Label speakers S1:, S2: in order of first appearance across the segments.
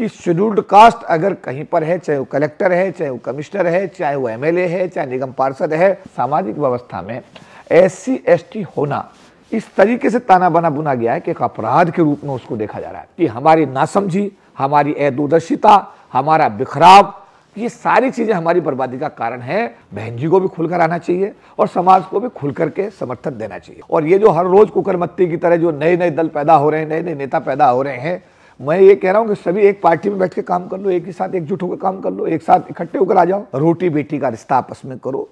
S1: कि scheduled caste अगर कहीं पर है चाहे वो कलेक्टर है चाहे वो कमिश्नर है चाहे वो एमएलए है चाहे निगम पार्षद है सामाजिक व्यवस्था में एस सी होना इस तरीके से ताना बना बुना गया है कि एक अपराध के रूप में उसको देखा जा रहा है कि हमारी नासमझी हमारी अदूरदर्शिता हमारा बिखराव ये सारी चीज़ें हमारी बर्बादी का कारण है बहन जी को भी खुलकर आना चाहिए और समाज को भी खुलकर के समर्थन देना चाहिए और ये जो हर रोज कुकरमत्ती की तरह जो नए नए दल पैदा हो रहे हैं नए नए नेता पैदा हो रहे हैं मैं ये कह रहा हूँ कि सभी एक पार्टी में बैठ के काम कर लो एक ही साथ एकजुट होकर काम कर लो एक साथ इकट्ठे होकर आ जाओ रोटी बेटी का रिश्ता आपस में करो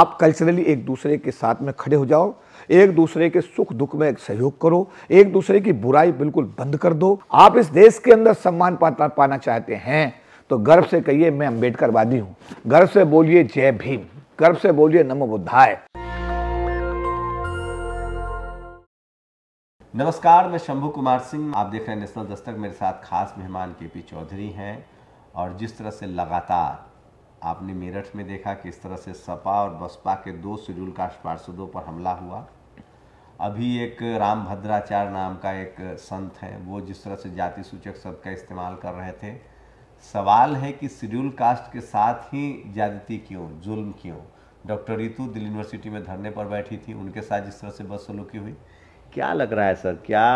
S1: आप कल्चरली एक दूसरे के साथ में खड़े हो जाओ एक दूसरे के सुख दुख में सहयोग करो एक दूसरे की बुराई बिल्कुल बंद कर दो आप इस देश के अंदर सम्मान पाता पाना चाहते हैं तो गर्व से कहिए मैं अम्बेडकरवादी हूँ गर्व से बोलिए जय भीम गर्व से बोलिए नमो बुद्धाय
S2: नमस्कार मैं शंभू कुमार सिंह आप देख रहे हैं नेशनल दस्तक मेरे साथ खास मेहमान के पी चौधरी हैं और जिस तरह से लगातार आपने मेरठ में देखा कि इस तरह से सपा और बसपा के दो शेड्यूल कास्ट पार्षदों पर हमला हुआ अभी एक राम भद्राचार्य नाम का एक संत है वो जिस तरह से जाति सूचक शब्द का इस्तेमाल कर रहे थे सवाल है कि शेड्यूल कास्ट के साथ ही ज्यादती क्यों जुल्म क्यों डॉक्टर रितु दिल्ली यूनिवर्सिटी में धरने पर बैठी थी उनके साथ जिस तरह से बस सलूकी हुई क्या लग रहा है सर क्या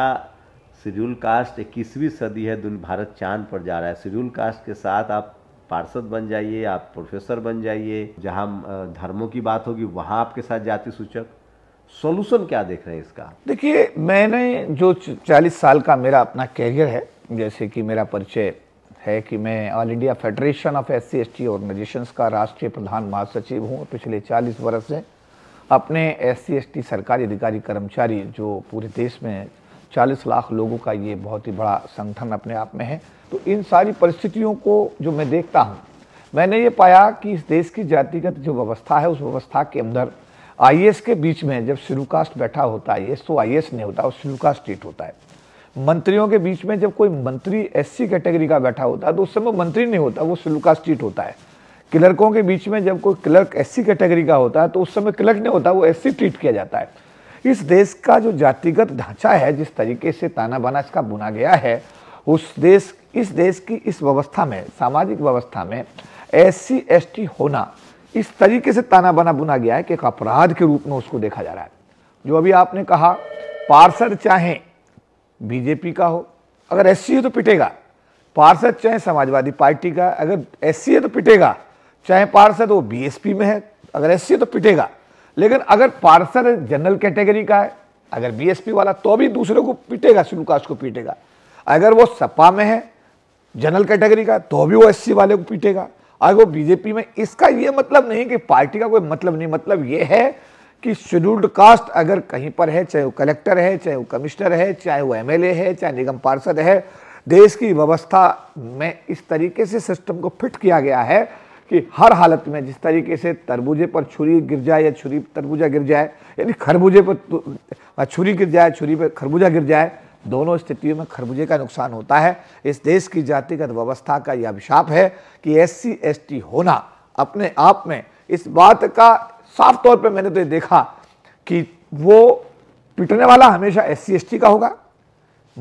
S2: शेड्यूल कास्ट इक्कीसवीं सदी है दुनिया भारत चांद पर जा रहा है शेड्यूल कास्ट के साथ आप पार्षद बन जाइए आप प्रोफेसर बन जाइए जहाँ धर्मों की बात होगी वहाँ आपके साथ जाति सूचक सॉल्यूशन क्या देख रहे हैं इसका
S1: देखिए मैंने जो 40 साल का मेरा अपना कैरियर है जैसे कि मेरा परिचय है कि मैं all India federation of S C organisations का राष्ट्रीय प्रधान महासचिव हूँ पिछले 40 वर्ष से अपने एस सी सरकारी अधिकारी कर्मचारी जो पूरे देश में 40 लाख लोगों का ये बहुत ही बड़ा संगठन अपने आप में है तो इन सारी परिस्थितियों को जो मैं देखता हूँ मैंने ये पाया कि इस देश की जातिगत जो व्यवस्था है उस व्यवस्था के अंदर आई के बीच में जब शिरूकास्ट बैठा होता है आई तो आई नहीं होता और शिरूकास्ट स्टेट होता है मंत्रियों के बीच में जब कोई मंत्री एससी कैटेगरी का बैठा होता है तो उस समय मंत्री नहीं होता वो शिरूकास्ट सीट होता है क्लर्कों के बीच में जब कोई क्लर्क एससी कैटेगरी का होता है तो उस समय क्लर्क नहीं होता वो एससी ट्रीट किया जाता है इस देश का जो जातिगत ढांचा है जिस तरीके से ताना बाना इसका बुना गया है उस देश इस देश की इस व्यवस्था में सामाजिक व्यवस्था में एस सी एस टी होना इस तरीके से ताना बाना बुना गया है कि एक अपराध के रूप में उसको देखा जा रहा है जो अभी आपने कहा पार्षद चाहे बीजेपी का हो अगर एस है तो पिटेगा पार्षद चाहे समाजवादी पार्टी का अगर एस है तो पिटेगा चाहे पार्षद वो बीएसपी में है अगर एस तो पिटेगा लेकिन अगर पार्षद जनरल कैटेगरी का है अगर बीएसपी वाला तो भी दूसरे को पिटेगा शिवकाश को पीटेगा अगर वो सपा में है जनरल कैटेगरी का तो भी वो सी वाले को पीटेगा अगर वो बीजेपी में इसका ये मतलब नहीं कि पार्टी का कोई मतलब नहीं मतलब ये है कि शेड्यूल्ड कास्ट अगर कहीं पर है चाहे वो कलेक्टर है चाहे वो कमिश्नर है चाहे वो एमएलए है चाहे निगम पार्षद है देश की व्यवस्था में इस तरीके से सिस्टम को फिट किया गया है कि हर हालत में जिस तरीके से तरबूजे पर छुरी गिर जाए या छुरी तरबूजा गिर जाए यानी खरबूजे पर तो, छुरी गिर जाए छुरी पर खरबूजा गिर जाए दोनों स्थितियों में खरबूजे का नुकसान होता है इस देश की जातिगत व्यवस्था का यह अभिशाप है कि एस सी होना अपने आप में इस बात का साफ तौर पर मैंने तो ये देखा कि वो पिटने वाला हमेशा एस सी का होगा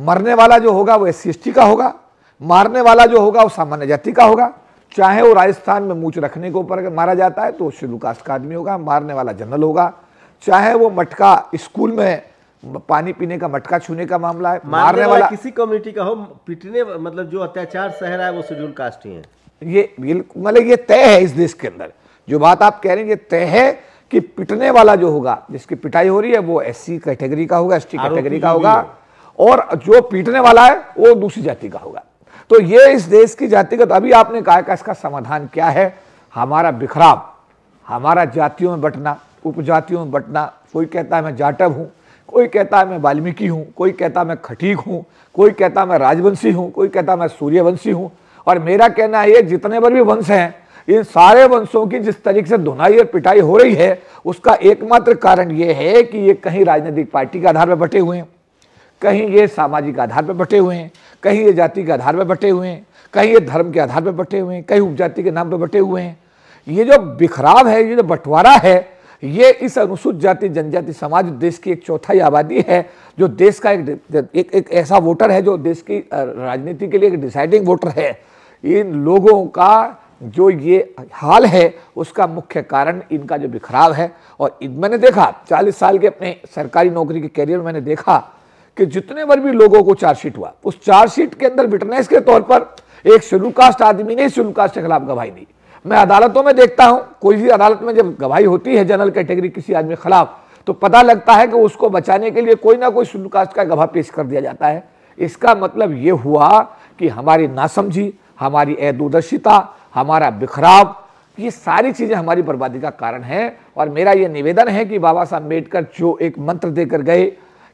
S1: मरने वाला जो होगा वो एस सी का होगा मारने वाला जो होगा वो सामान्य जाति का होगा चाहे वो राजस्थान में मूछ रखने के ऊपर मारा जाता है तो शेड्यूल कास्ट का आदमी होगा मारने वाला जनरल होगा चाहे वो मटका स्कूल में पानी पीने का मटका छूने का मामला है मारने, मारने वाला
S2: किसी कम्युनिटी का हो पिटने मतलब जो अत्याचार सह
S1: रहा है वो शेड्यूल कास्ट ही है ये मतलब ये तय है इस देश के अंदर जो बात आप कह रहे हैं ये तय है कि पिटने वाला जो होगा जिसकी पिटाई हो रही है वो एस कैटेगरी का होगा एस कैटेगरी का होगा और जो पीटने वाला है वो दूसरी जाति का होगा तो ये इस देश की जातिगत अभी आपने कहा कि इसका समाधान क्या है हमारा बिखराव हमारा जातियों में बटना उपजातियों में बटना कोई कहता है मैं जाटव हूँ कोई कहता है मैं वाल्मीकि हूँ कोई कहता है मैं खटीक हूँ कोई कहता है मैं राजवंशी हूँ कोई कहता मैं सूर्यवंशी हूँ और मेरा कहना है ये जितने पर भी वंश हैं इन सारे वंशों की जिस तरीके से धुनाई और पिटाई हो रही है उसका एकमात्र कारण ये है कि ये कहीं राजनीतिक पार्टी के आधार पर बटे हुए हैं कहीं ये सामाजिक आधार पर बटे हुए हैं कहीं ये जाति के आधार पर बटे हुए हैं कहीं ये धर्म के आधार पर बटे हुए हैं कहीं उपजाति के नाम पर बटे हुए हैं ये जो बिखराव है ये जो बंटवारा है ये इस अनुसूचित जाति जनजाति समाज देश की एक चौथाई आबादी है जो देश का एक एक, एक ऐसा वोटर है जो देश की राजनीति के लिए एक डिसाइडिंग वोटर है इन लोगों का जो ये हाल है उसका मुख्य कारण इनका जो बिखराव है और मैंने देखा 40 साल के अपने सरकारी नौकरी के कैरियर में मैंने देखा कि जितने बार भी लोगों को चार्जशीट हुआ उस चार्जशीट के अंदर विटनेस के तौर पर एक शेड्यूल कास्ट आदमी ने शेड्यूल कास्ट के खिलाफ गवाही दी मैं अदालतों में देखता हूं कोई भी अदालत में जब गवाही होती है जनरल कैटेगरी किसी आदमी के खिलाफ तो पता लगता है कि उसको बचाने के लिए कोई ना कोई शेड्यूल कास्ट का गवाह पेश कर दिया जाता है इसका मतलब ये हुआ कि हमारी नासमझी हमारी अदूरदर्शिता हमारा बिखराव ये सारी चीज़ें हमारी बर्बादी का कारण है और मेरा ये निवेदन है कि बाबा साहब अम्बेडकर जो एक मंत्र देकर गए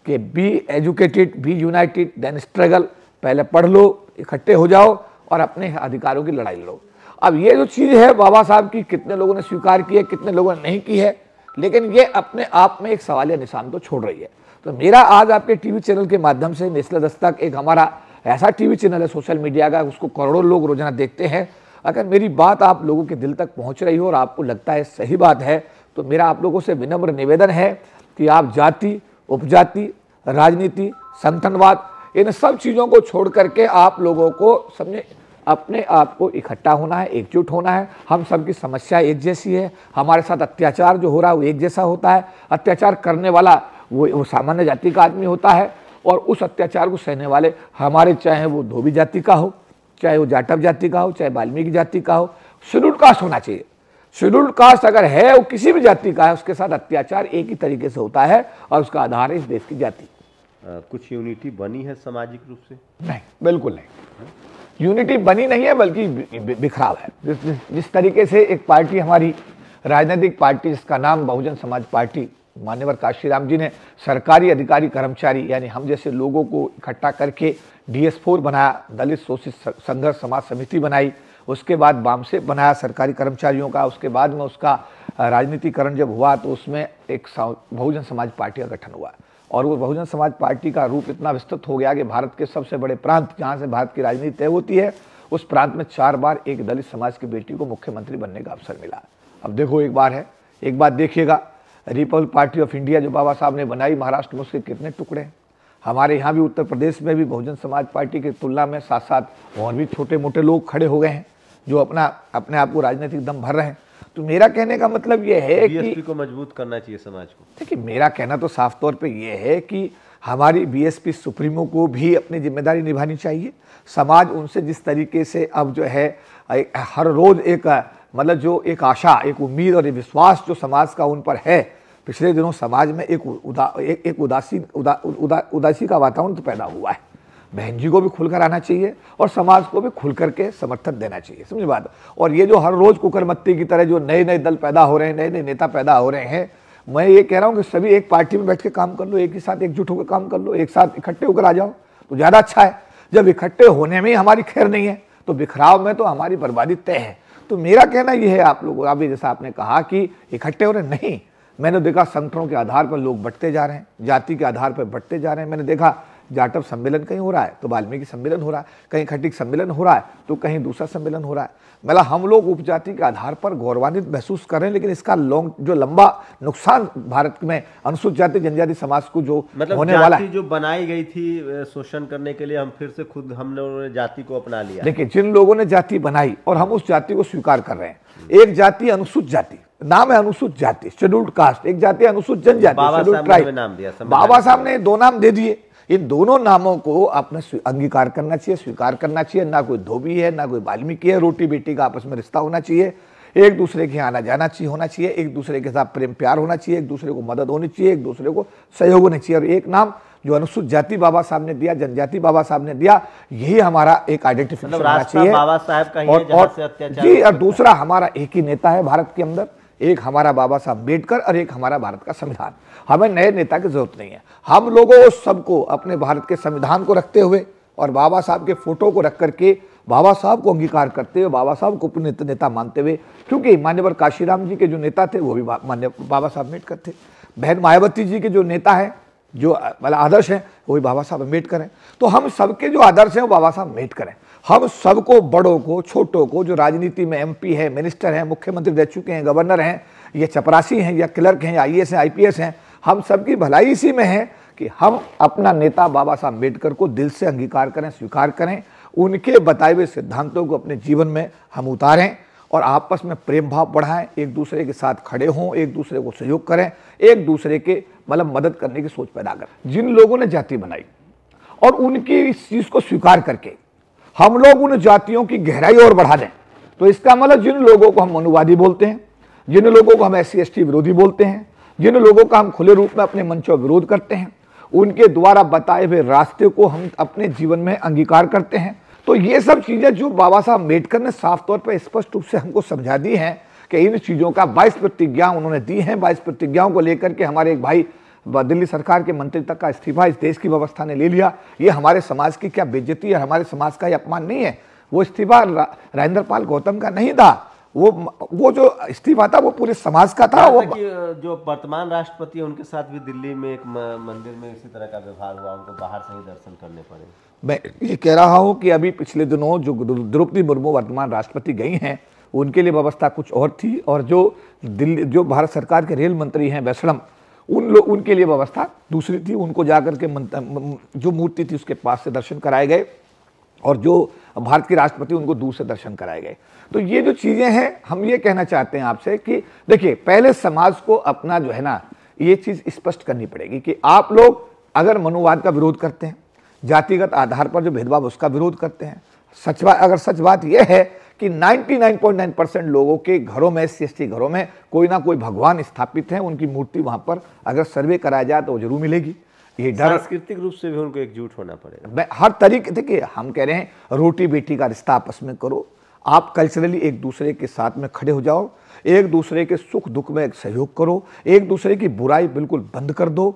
S1: कि be educated be united then struggle पहले पढ़ लो इकट्ठे हो जाओ और अपने अधिकारों की लड़ाई लड़ो अब ये जो चीज़ है बाबा साहब की कितने लोगों ने स्वीकार की है कितने लोगों ने नहीं की है लेकिन ये अपने आप में एक सवाल निशान तो छोड़ रही है तो मेरा आज आपके टीवी चैनल के माध्यम से नेस्ले दस्तक एक हमारा ऐसा टीवी चैनल है सोशल मीडिया का उसको करोड़ों लोग रोजाना देखते हैं अगर मेरी बात आप लोगों के दिल तक पहुंच रही हो और आपको लगता है सही बात है तो मेरा आप लोगों से विनम्र निवेदन है कि आप जाति उपजाति राजनीति संगठनवाद इन सब चीज़ों को छोड़ करके आप लोगों को समझे अपने आप को इकट्ठा होना है एकजुट होना है हम सबकी समस्या एक जैसी है हमारे साथ अत्याचार जो हो रहा है वो एक जैसा होता है अत्याचार करने वाला वो, वो सामान्य जाति का आदमी होता है और उस अत्याचार को सहने वाले हमारे चाहे वो धोबी जाति का हो चाहे वो जाटव जाति का हो चाहे वाल्मीकि जाति का हो शेड्यूल कास्ट होना चाहिए शेड्यूल्ड कास्ट अगर है वो किसी भी जाति का है उसके साथ अत्याचार एक ही तरीके से होता है और उसका आधार है इस देश की जाति कुछ यूनिटी बनी है सामाजिक रूप से नहीं बिल्कुल नहीं यूनिटी बनी नहीं है बल्कि बिखराव है जिस, जिस तरीके से एक पार्टी हमारी राजनीतिक पार्टी जिसका नाम बहुजन समाज पार्टी मान्यवर काशीराम जी ने सरकारी अधिकारी कर्मचारी यानी हम जैसे लोगों को इकट्ठा करके डी फोर बनाया दलित शोषित संघर्ष समाज समिति बनाई उसके बाद बाम से बनाया सरकारी कर्मचारियों का उसके बाद में उसका राजनीतिकरण जब हुआ तो उसमें एक बहुजन समाज पार्टी का गठन हुआ और वो बहुजन समाज पार्टी का रूप इतना विस्तृत हो गया कि भारत के सबसे बड़े प्रांत जहाँ से भारत की राजनीति तय होती है उस प्रांत में चार बार एक दलित समाज की बेटी को मुख्यमंत्री बनने का अवसर मिला अब देखो एक बार है एक बात देखिएगा रिपब्लिक पार्टी ऑफ इंडिया जो बाबा साहब ने बनाई महाराष्ट्र में उसके कितने टुकड़े हैं हमारे यहाँ भी उत्तर प्रदेश में भी बहुजन समाज पार्टी की तुलना में साथ साथ और भी छोटे मोटे लोग खड़े हो गए हैं जो अपना अपने आप को राजनीतिक दम भर रहे हैं तो मेरा कहने का मतलब यह है कि को मजबूत करना चाहिए समाज को देखिए मेरा कहना तो साफ तौर पे यह है कि हमारी बीएसपी सुप्रीमो को भी अपनी जिम्मेदारी निभानी चाहिए समाज उनसे जिस तरीके से अब जो है हर रोज़ एक मतलब जो एक आशा एक उम्मीद और एक विश्वास जो समाज का उन पर है पिछले दिनों समाज में एक उदा एक, एक उदासी उदा, उदा, उदासी का वातावरण तो पैदा हुआ है बहन जी को भी खुलकर आना चाहिए और समाज को भी खुल के समर्थन देना चाहिए समझ बात और ये जो हर रोज कुकरमत्ती की तरह जो नए नए दल पैदा हो रहे हैं नए नए नेता पैदा हो रहे हैं मैं ये कह रहा हूँ कि सभी एक पार्टी में बैठ के काम कर लो एक ही साथ एकजुट होकर काम कर लो एक साथ इकट्ठे होकर आ जाओ तो ज़्यादा अच्छा है जब इकट्ठे होने में ही हमारी खैर नहीं है तो बिखराव में तो हमारी बर्बादी तय है तो मेरा कहना यह है आप लोगों अभी जैसा आपने कहा कि इकट्ठे हो रहे नहीं मैंने देखा संगठनों के आधार पर लोग बढ़ते जा रहे हैं जाति के आधार पर बढ़ते जा रहे हैं मैंने देखा जाटव सम्मेलन कहीं हो रहा है तो वाल्मीकि सम्मेलन हो रहा है कहीं खटिक सम्मेलन हो रहा है तो कहीं दूसरा सम्मेलन हो रहा है मतलब हम लोग उपजाति के आधार पर गौरवान्वित महसूस कर रहे हैं लेकिन इसका लॉन्ग जो लंबा नुकसान भारत में अनुसूचित जाति जनजाति समाज को जो मतलब होने वाला है
S2: जो बनाई गई थी शोषण करने के लिए हम फिर से खुद हमने जाति को अपना लिया देखिए जिन
S1: लोगों ने जाति बनाई और हम उस जाति को स्वीकार कर रहे हैं एक जाति अनुसूचित जाति नाम है अनुसूचित जाति शेड्यूल्ड कास्ट एक जाति अनुसूचित जनजाति बाबा साहब ने दो नाम दे दिए इन दोनों नामों को आपने अंगीकार करना चाहिए स्वीकार करना चाहिए ना कोई धोबी है ना कोई वाल्मीकि है रोटी बेटी का आपस में रिश्ता होना चाहिए एक दूसरे के यहाँ आना जाना चाहिए होना चाहिए एक दूसरे के साथ प्रेम प्यार होना चाहिए एक दूसरे को मदद होनी चाहिए एक दूसरे को सहयोग होना चाहिए और एक नाम जो अनुसूचित जाति बाबा साहब ने दिया जनजाति बाबा साहब ने दिया यही हमारा एक आइडेंटिफिकेशन मतलब होना चाहिए बाबा
S2: साहब का और, और जी और
S1: दूसरा हमारा एक ही नेता है भारत के अंदर एक हमारा बाबा साहब अम्बेडकर और एक हमारा भारत का संविधान हमें नए नेता की जरूरत नहीं है हम लोगों सबको अपने भारत के संविधान को रखते हुए और बाबा साहब के फोटो को रख करके बाबा साहब को अंगीकार करते हुए बाबा साहब को अपने नेता मानते हुए क्योंकि मान्यवर काशीराम जी के जो नेता थे वो भी मान्य बाबा साहब अम्बेडकर थे बहन मायावती जी के जो नेता हैं जो आदर्श हैं वो भी बाबा साहब अम्बेडकर हैं तो हम सबके जो आदर्श हैं वो बाबा साहब अम्बेडकर हैं हम सबको बड़ों को छोटों को जो राजनीति में एमपी है मिनिस्टर हैं मुख्यमंत्री रह चुके हैं गवर्नर हैं या चपरासी हैं या क्लर्क हैं या आई हैं आई हैं हम सबकी भलाई इसी में है कि हम अपना नेता बाबा साहब अम्बेडकर को दिल से अंगीकार करें स्वीकार करें उनके बताए हुए सिद्धांतों को अपने जीवन में हम उतारें और आपस में प्रेम भाव बढ़ाएं एक दूसरे के साथ खड़े हों एक दूसरे को सहयोग करें एक दूसरे के मतलब मदद करने की सोच पैदा करें जिन लोगों ने जाति बनाई और उनकी इस चीज़ को स्वीकार करके हम लोग उन जातियों की गहराई और बढ़ा दें तो इसका मतलब जिन लोगों को हम मनुवादी बोलते हैं जिन लोगों को हम एस सी विरोधी बोलते हैं जिन लोगों का हम खुले रूप में अपने मंचों विरोध करते हैं उनके द्वारा बताए हुए रास्ते को हम अपने जीवन में अंगीकार करते हैं तो ये सब चीज़ें जो बाबा साहब अम्बेडकर ने साफ तौर पर स्पष्ट रूप से हमको समझा दी हैं कि इन चीज़ों का बाईस प्रतिज्ञा उन्होंने दी हैं बाईस प्रतिज्ञाओं को लेकर के हमारे एक भाई दिल्ली सरकार के मंत्री तक का इस्तीफा इस देश की व्यवस्था ने ले लिया ये हमारे समाज की क्या बेज्जती है हमारे समाज का ये अपमान नहीं है वो इस्तीफा राजेंद्र पाल गौतम का नहीं था वो वो जो इस्तीफा था वो पूरे समाज का था वो
S2: जो वर्तमान राष्ट्रपति है उनके साथ भी दिल्ली में एक मंदिर में इसी तरह का व्यवहार हुआ उनको बाहर से ही दर्शन करने पड़े
S1: मैं ये कह रहा हूँ कि अभी पिछले दिनों जो द्रौपदी मुर्मू वर्तमान राष्ट्रपति गई हैं उनके लिए व्यवस्था कुछ और थी और जो दिल्ली जो भारत सरकार के रेल मंत्री हैं वैष्णव उन लोग उनके लिए व्यवस्था दूसरी थी उनको जाकर के जो मूर्ति थी उसके पास से दर्शन कराए गए और जो भारत के राष्ट्रपति उनको दूर से दर्शन कराए गए तो ये जो चीज़ें हैं हम ये कहना चाहते हैं आपसे कि देखिए पहले समाज को अपना जो है ना ये चीज़ स्पष्ट करनी पड़ेगी कि आप लोग अगर मनुवाद का विरोध करते हैं जातिगत आधार पर जो भेदभाव उसका विरोध करते हैं सच बात अगर सच बात यह है कि 99.9 परसेंट लोगों के घरों में एस सी घरों में कोई ना कोई भगवान स्थापित है उनकी मूर्ति वहां पर अगर सर्वे कराया जाए तो जरूर मिलेगी ये डर
S2: सांस्कृतिक रूप से भी उनको एकजुट होना
S1: पड़ेगा हर तरीके देखिए हम कह रहे हैं रोटी बेटी का रिश्ता आपस में करो आप कल्चरली एक दूसरे के साथ में खड़े हो जाओ एक दूसरे के सुख दुख में सहयोग करो एक दूसरे की बुराई बिल्कुल बंद कर दो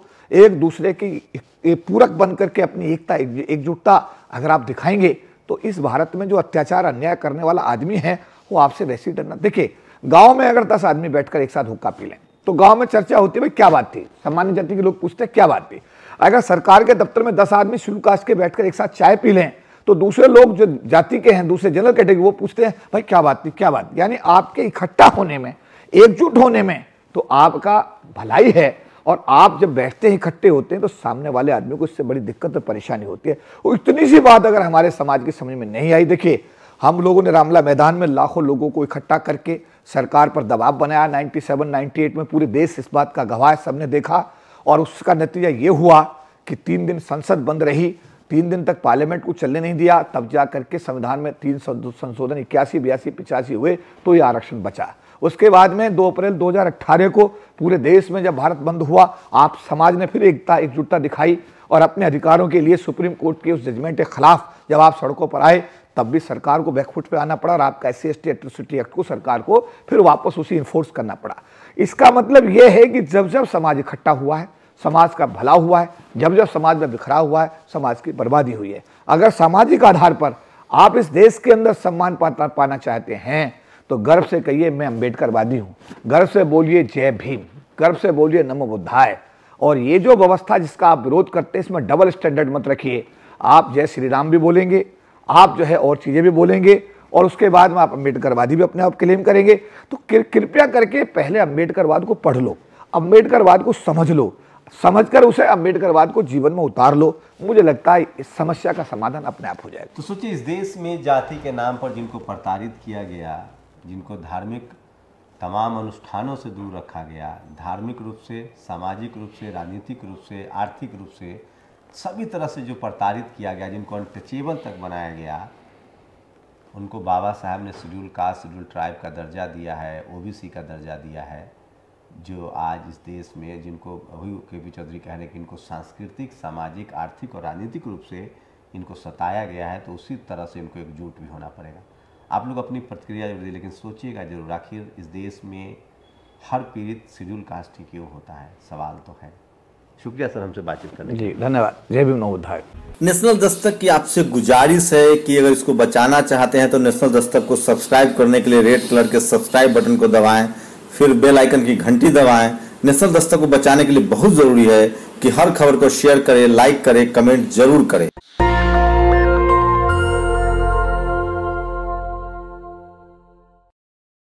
S1: एक दूसरे की पूरक बन करके अपनी एकता एकजुटता अगर आप दिखाएंगे तो इस भारत में जो अत्याचार अन्याय करने वाला आदमी है वो आपसे वैसे ही डरना देखिए गांव में अगर दस आदमी बैठकर एक साथ हुक्का पी लें तो गांव में चर्चा होती है भाई क्या बात थी सामान्य जाति के लोग पूछते क्या बात थी अगर सरकार के दफ्तर में दस आदमी शुल्क कास्ट के बैठकर एक साथ चाय पी लें तो दूसरे लोग जो जाति के हैं दूसरे जनरल कैटेगरी वो पूछते हैं भाई क्या बात थी क्या बात यानी आपके इकट्ठा होने में एकजुट होने में तो आपका भलाई है और आप जब बैठते हैं इकट्ठे होते हैं तो सामने वाले आदमी को इससे बड़ी दिक्कत और परेशानी होती है वो इतनी सी बात अगर हमारे समाज की समझ में नहीं आई देखिए हम लोगों ने रामला मैदान में लाखों लोगों को इकट्ठा करके सरकार पर दबाव बनाया 97, 98 में पूरे देश इस बात का गवाह है सबने देखा और उसका नतीजा ये हुआ कि तीन दिन संसद बंद रही तीन दिन तक पार्लियामेंट को चलने नहीं दिया तब जा करके संविधान में तीन संशोधन इक्यासी बयासी पिचासी हुए तो ये आरक्षण बचा उसके बाद में 2 अप्रैल 2018 को पूरे देश में जब भारत बंद हुआ आप समाज ने फिर एकता एकजुटता दिखाई और अपने अधिकारों के लिए सुप्रीम कोर्ट के उस जजमेंट के खिलाफ जब आप सड़कों पर आए तब भी सरकार को बैकफुट पे आना पड़ा और आपका एस सी एस एक्ट को सरकार को फिर वापस उसी इन्फोर्स करना पड़ा इसका मतलब यह है कि जब जब समाज इकट्ठा हुआ है समाज का भला हुआ है जब जब समाज में बिखरा हुआ है समाज की बर्बादी हुई है अगर सामाजिक आधार पर आप इस देश के अंदर सम्मान पाना चाहते हैं तो गर्व से कहिए मैं अम्बेडकरवादी हूँ गर्व से बोलिए जय भीम गर्व से बोलिए नमो बुद्धाय और ये जो व्यवस्था जिसका आप विरोध करते हैं इसमें डबल स्टैंडर्ड मत रखिए आप जय श्री राम भी बोलेंगे आप जो है और चीज़ें भी बोलेंगे और उसके बाद में आप अम्बेडकरवादी भी अपने आप क्लेम करेंगे तो कृपया करके पहले अम्बेडकरवाद को पढ़ लो अम्बेडकरवाद को समझ लो समझकर उसे अम्बेडकरवाद को जीवन में उतार लो मुझे लगता है इस समस्या का समाधान अपने आप हो जाएगा
S2: तो सोचिए इस देश में जाति के नाम पर जिनको प्रताड़ित किया गया जिनको धार्मिक तमाम अनुष्ठानों से दूर रखा गया धार्मिक रूप से सामाजिक रूप से राजनीतिक रूप से आर्थिक रूप से सभी तरह से जो प्रताड़ित किया गया जिनको अनटचेबल तक बनाया गया उनको बाबा साहब ने शेड्यूल कास्ट शेड्यूल ट्राइब का दर्जा दिया है ओबीसी का दर्जा दिया है जो आज इस देश में जिनको अभी के पी चौधरी कह रहे कि इनको सांस्कृतिक सामाजिक आर्थिक और राजनीतिक रूप से इनको सताया गया है तो उसी तरह से इनको एकजुट भी होना पड़ेगा आप लोग अपनी प्रतिक्रिया जरूर दी लेकिन सोचिएगा जरूर आखिर इस देश में हर पीड़ित शेड्यूल कास्ट ही क्यों होता है सवाल तो है शुक्रिया सर हमसे बातचीत करने जी धन्यवाद जय भीम उद्धार नेशनल दस्तक की आपसे गुजारिश है कि अगर इसको बचाना चाहते हैं तो नेशनल दस्तक को सब्सक्राइब करने के लिए रेड कलर के सब्सक्राइब बटन को दबाएं फिर बेल आइकन की घंटी दबाएं नेशनल दस्तक को बचाने के लिए बहुत जरूरी है कि हर खबर को शेयर करें लाइक करें
S1: कमेंट जरूर करें